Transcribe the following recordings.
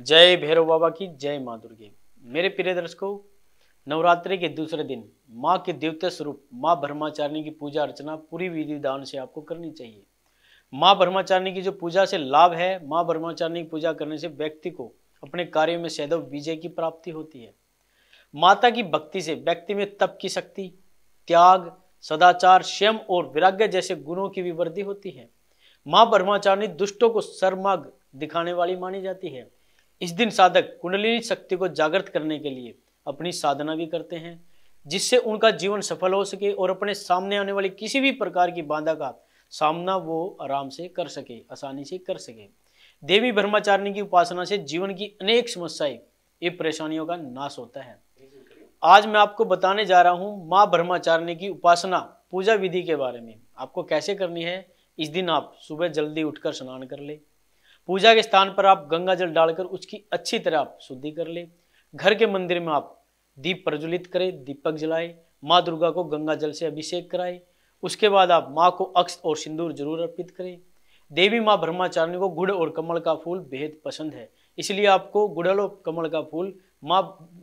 जय भैरव बाबा की जय माँ दुर्गे मेरे प्रिय दर्शकों नवरात्रि के दूसरे दिन माँ के देवता स्वरूप माँ ब्रह्माचारिणी की पूजा अर्चना पूरी विधि विधान से आपको करनी चाहिए माँ ब्रह्माचारिणी की जो पूजा से लाभ है माँ ब्रह्माचारिणी की पूजा करने से व्यक्ति को अपने कार्यों में सैदव विजय की प्राप्ति होती है माता की भक्ति से व्यक्ति में तप की शक्ति त्याग सदाचार शम और विराग्य जैसे गुणों की भी वृद्धि होती है माँ ब्रह्माचारिणी दुष्टों को सर्माग दिखाने वाली मानी जाती है इस दिन साधक कुंडलिनी शक्ति को जागृत करने के लिए अपनी साधना भी करते हैं जिससे उनका जीवन सफल हो सके और अपने सामने आने वाली किसी भी प्रकार की बाधा का सामना वो आराम से कर सके आसानी से कर सके देवी ब्रह्माचारिणी की उपासना से जीवन की अनेक समस्याएं ये परेशानियों का नाश होता है आज मैं आपको बताने जा रहा हूँ माँ ब्रह्माचारिणी की उपासना पूजा विधि के बारे में आपको कैसे करनी है इस दिन आप सुबह जल्दी उठकर स्नान कर लें पूजा के स्थान पर आप गंगा जल डालकर उसकी अच्छी तरह आप शुद्धि कर लें घर के मंदिर में आप दीप प्रज्वलित करें दीपक जलाएं माँ दुर्गा को गंगा जल से अभिषेक कराएं उसके बाद आप माँ को अक्ष और सिंदूर जरूर अर्पित करें देवी माँ ब्रह्माचारिणी को गुड़ और कमल का फूल बेहद पसंद है इसलिए आपको गुड़ल और कमल का फूल माँ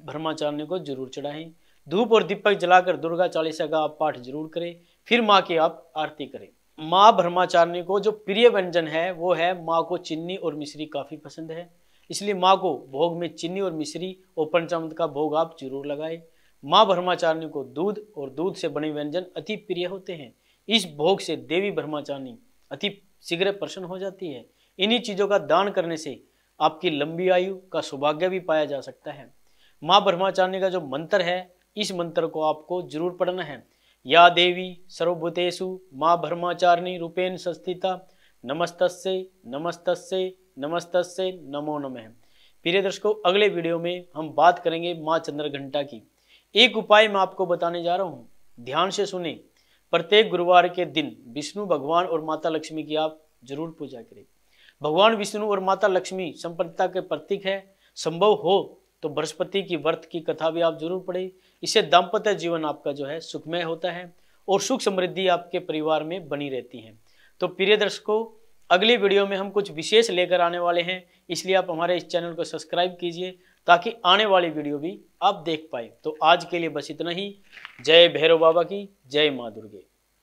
ब्रह्माचारिणी को जरूर चढ़ाएं धूप और दीपक जलाकर दुर्गा चालीसा का आप पाठ जरूर करें फिर माँ की आप आरती करें माँ ब्रह्माचारिणी को जो प्रिय व्यंजन है वो है माँ को चिन्नी और मिश्री काफ़ी पसंद है इसलिए माँ को भोग में चिन्नी और मिश्री और पंचामृत का भोग आप जरूर लगाए माँ ब्रह्माचारिणी को दूध और दूध से बने व्यंजन अति प्रिय होते हैं इस भोग से देवी ब्रह्माचारिणी अति शीघ्र प्रसन्न हो जाती है इन्हीं चीज़ों का दान करने से आपकी लंबी आयु का सौभाग्य भी पाया जा सकता है माँ ब्रह्माचारिणी का जो मंत्र है इस मंत्र को आपको जरूर पढ़ना है या देवी सर्वभूतेषु माँ ब्रह्मचारिणी रूपेण संस्थिता नमस्तस्य नमस्तस्य नमस्तस्य नमो नमः प्रिय दर्शकों अगले वीडियो में हम बात करेंगे माँ चंद्र घंटा की एक उपाय मैं आपको बताने जा रहा हूँ ध्यान से सुने प्रत्येक गुरुवार के दिन विष्णु भगवान और माता लक्ष्मी की आप जरूर पूजा करें भगवान विष्णु और माता लक्ष्मी संपन्नता के प्रतीक है संभव हो तो बृहस्पति की व्रत की कथा भी आप जरूर पढ़े इससे दाम्पत्य जीवन आपका जो है सुखमय होता है और सुख समृद्धि आपके परिवार में बनी रहती है तो प्रिय दर्शकों अगली वीडियो में हम कुछ विशेष लेकर आने वाले हैं इसलिए आप हमारे इस चैनल को सब्सक्राइब कीजिए ताकि आने वाली वीडियो भी आप देख पाए तो आज के लिए बस इतना ही जय भैरव बाबा की जय माँ दुर्गे